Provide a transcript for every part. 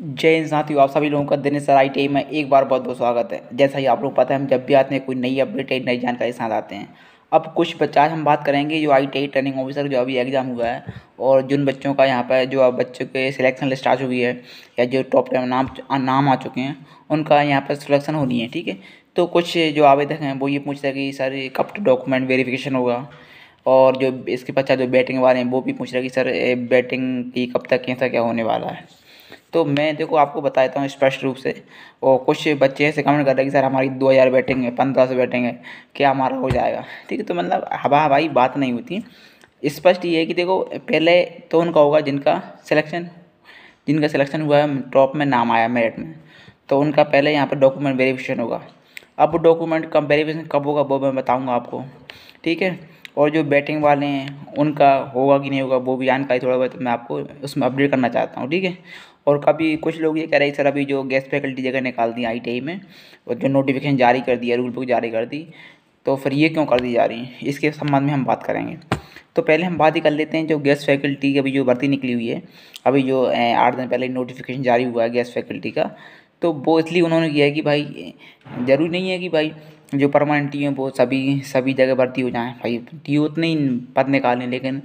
जय हिंद साथियों तो आप सभी लोगों का दिनेश सर आई टी में एक बार बहुत बहुत स्वागत है जैसा ही आप लोग पता है हम जब भी आते हैं कोई नई अपडेट है नई जानकारी साथ आते हैं अब कुछ बच्चा हम बात करेंगे जो आई टी ट्रेनिंग ऑफिसर जो अभी एग्ज़ाम हुआ है और जिन बच्चों का यहाँ पर जो बच्चों के सिलेक्शन लिस्ट आ चुकी है या जो टॉप टेन नाम नाम आ चुके हैं उनका यहाँ पर सिलेक्शन होनी है ठीक है तो कुछ जो आवेदक हैं वो ये पूछते हैं कि सर कब डॉक्यूमेंट वेरीफिकेशन होगा और जो इसके बच्चा जो बैटिंग वाले हैं वो भी पूछ रहे कि सर बैटिंग की कब तक कैसा क्या होने वाला है तो मैं देखो आपको बता देता हूँ स्पष्ट रूप से और कुछ बच्चे ऐसे कमेंट कर रहे हैं कि सर हमारी दो हज़ार बैटिंग है पंद्रह सौ बैटिंग है क्या हमारा हो जाएगा ठीक है तो मतलब हवा हवाई बात नहीं होती स्पष्ट ये है कि देखो पहले तो उनका होगा जिनका सिलेक्शन जिनका सिलेक्शन हुआ है टॉप में नाम आया मेरिट में तो उनका पहले यहाँ पर डॉक्यूमेंट वेरीफिकेशन होगा अब डॉक्यूमेंट कब वेरीफिकेशन कब होगा वो मैं बताऊँगा आपको ठीक है और जो बैटिंग वाले हैं उनका होगा कि नहीं होगा वो भी जानकारी थोड़ा बहुत मैं आपको उसमें अपडेट करना चाहता हूँ ठीक है और काफ़ी कुछ लोग ये कह रहे हैं सर अभी जो गेस्ट फैकल्टी जगह निकाल दी आई में और जो नोटिफिकेशन जारी कर दिया रूल बुक जारी कर दी तो फिर ये क्यों कर दी जा रही है इसके संबंध में हम बात करेंगे तो पहले हम बात ही कर लेते हैं जो गेस्ट फैकल्टी की अभी जो भर्ती निकली हुई है अभी जो आठ दिन पहले नोटिफिकेशन जारी हुआ है गेस्ट फैकल्टी का तो वो इसलिए उन्होंने किया है कि भाई ज़रूरी नहीं है कि भाई जो परमानेंट टी हैं वो सभी सभी जगह भर्ती हो जाएँ भाई टी उतने ही पद निकालें लेकिन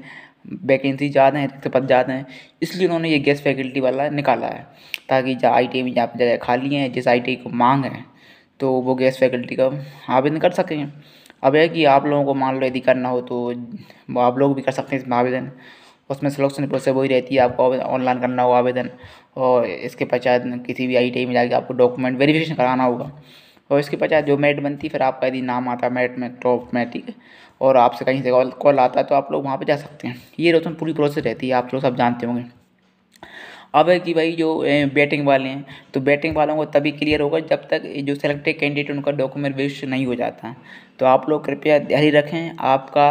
वैकेंसी ज़्यादा हैं रिक्त पद ज़्यादा हैं इसलिए उन्होंने ये गेस्ट फैकल्टी वाला निकाला है ताकि जहाँ आई टी में जहाँ जगह खाली हैं जिस आई टी को मांग है तो वो गेस्ट फैकल्टी का आवेदन कर सकें अब है कि आप लोगों को मान लो यदि करना हो तो आप लोग भी कर सकते हैं इसमें आवेदन उसमें सिलेक्शन प्रोसेस वही रहती है आपको ऑनलाइन करना होगा आवेदन और इसके पश्चात किसी भी आई में जाके आपको डॉक्यूमेंट वेरिफिकेशन कराना होगा और इसके पश्चात जो मेट बनती फिर आपका यदि नाम आता है मेट में टॉप में ठीक है और आपसे कहीं से कॉल कॉल आता है तो आप लोग वहाँ पर जा सकते हैं ये रोशन पूरी प्रोसेस रहती है आप लोग सब जानते होंगे अब है कि भाई जो बैटिंग वाले हैं तो बैटिंग वालों को तभी क्लियर होगा जब तक जो सेलेक्टेड कैंडिडेट उनका डॉक्यूमेंट वेस्ट नहीं हो जाता तो आप लोग कृपया धैर्य रखें आपका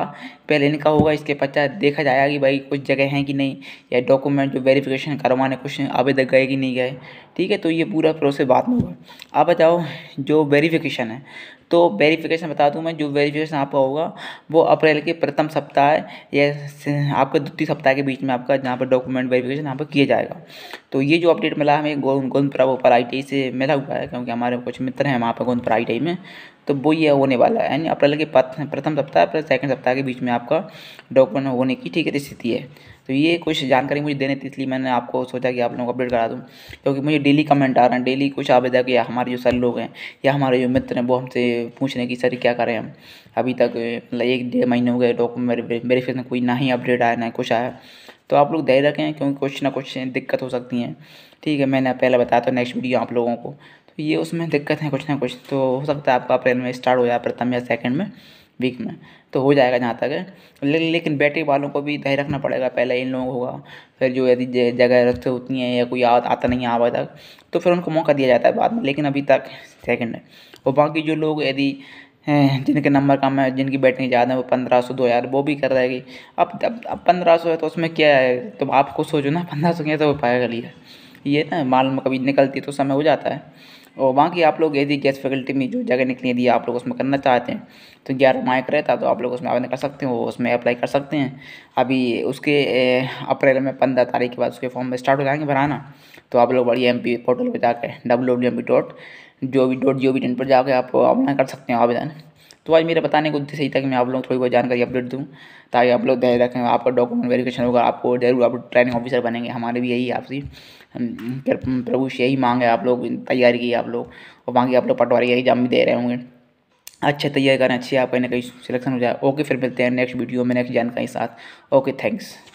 पहले इनका होगा इसके पश्चात देखा जाएगा कि भाई कुछ जगह हैं कि नहीं या डॉक्यूमेंट जो वेरिफिकेशन करवाने कुछ आवेदक गए कि नहीं गए ठीक है तो ये पूरा प्रोसेस बाद में होगा आप बताओ जो वेरिफिकेशन है तो वेरिफिकेशन बता दूं मैं जो वेरिफिकेशन आपका होगा वो अप्रैल के प्रथम सप्ताह या आपके द्वितीय सप्ताह के बीच में आपका जहाँ पर डॉक्यूमेंट वेरिफिकेशन यहाँ पर किया जाएगा तो ये जो अपडेट मिला हमें गोविंदपुरा भोपाल आई से मिला हुआ है क्योंकि हमारे कुछ मित्र हैं वहाँ पर गोंदपुर आई में तो वो ये होने वाला है यानी अप्रैल के प्रथम सप्ताह अप्रैल सेकंड सप्ताह के बीच में आपका डॉक्यूमेंट होने की ठीक है स्थिति है तो ये कुछ जानकारी मुझे देने थी इसलिए मैंने आपको सोचा कि आप लोगों को अपडेट करा दूँ क्योंकि मुझे डेली कमेंट आ रहे हैं डेली कुछ आवेदक या हमारे जो सर लोग हैं या हमारे जो मित्र हैं वो हमसे पूछ रहे हैं कि सर क्या करें हम अभी तक मतलब एक डेढ़ महीने हो गए डॉक्यूमेंट मेरे, मेरे फेस में कोई ना ही अपडेट आया ना कुछ आया तो आप लोग धैर्य रखें क्योंकि कुछ ना कुछ दिक्कत हो सकती हैं ठीक है मैंने पहले बताया था नेक्स्ट वीडियो आप लोगों को तो ये उसमें दिक्कत है कुछ ना कुछ तो हो सकता है आपका अप्रैल में स्टार्ट हो जाए प्रथम या सेकेंड में वीक में तो हो जाएगा जहाँ तक ले, लेकिन बैटरी वालों को भी धैर्य रखना पड़ेगा पहले इन लोगों होगा फिर जो यदि जगह रखते होती हैं या कोई आ, आता नहीं आवा तक तो फिर उनको मौका दिया जाता है बाद में लेकिन अभी तक सेकंड है और बाकी जो लोग यदि हैं जिनके नंबर कम है जिनकी बैटिंग ज़्यादा है वो पंद्रह सौ दो हज़ार वो भी कर रहेगी अब अब अब पंद्रह सौ है तो उसमें क्या है तो आप खुद सोचो ना पंद्रह सौ कैसे हो पाएगा लिया ये ना माल में कभी निकलती तो समय हो जाता है और बाकी आप लोग यदि गैस फैकल्टी में जो जगह निकली यदि आप लोग उसमें करना चाहते हैं तो ग्यारह माइक रहता तो आप लोग उसमें आवेदन कर सकते हो उसमें अप्लाई कर सकते हैं अभी उसके अप्रैल में पंद्रह तारीख के बाद उसके फॉर्म में स्टार्ट हो जाएंगे भराना तो आप लोग बड़ी एम पोर्टल पर जाकर डब्ल्यू डब्ल्यू डॉट जो भी डॉट जी ओ वी पर जाकर आप ऑनलाइन कर सकते हैं आवेदन तो आज मेरे बताने का उद्देश्य सही था कि मैं आप लोगों को थोड़ी बहुत जानकारी अपडेट दूँ ताकि आप लोग ध्यान रखें आपका डॉक्यूमेंट वेरिफिकेशन होगा आपको जरूर आप ट्रेनिंग ऑफिसर बनेंगे हमारे भी यही आपसी प्रभु से यही मांग है आप लोग तैयारी की आप लोग और बाकी आप लोग पटवारी एग्जाम भी दे रहे होंगे अच्छे तैयारी करें अच्छी आप कहीं ना कहीं सिलेक्शन हो जाए ओके फिर मिलते हैं नेक्स्ट वीडियो में नेक्स्ट जानकारी के साथ ओके थैंक्स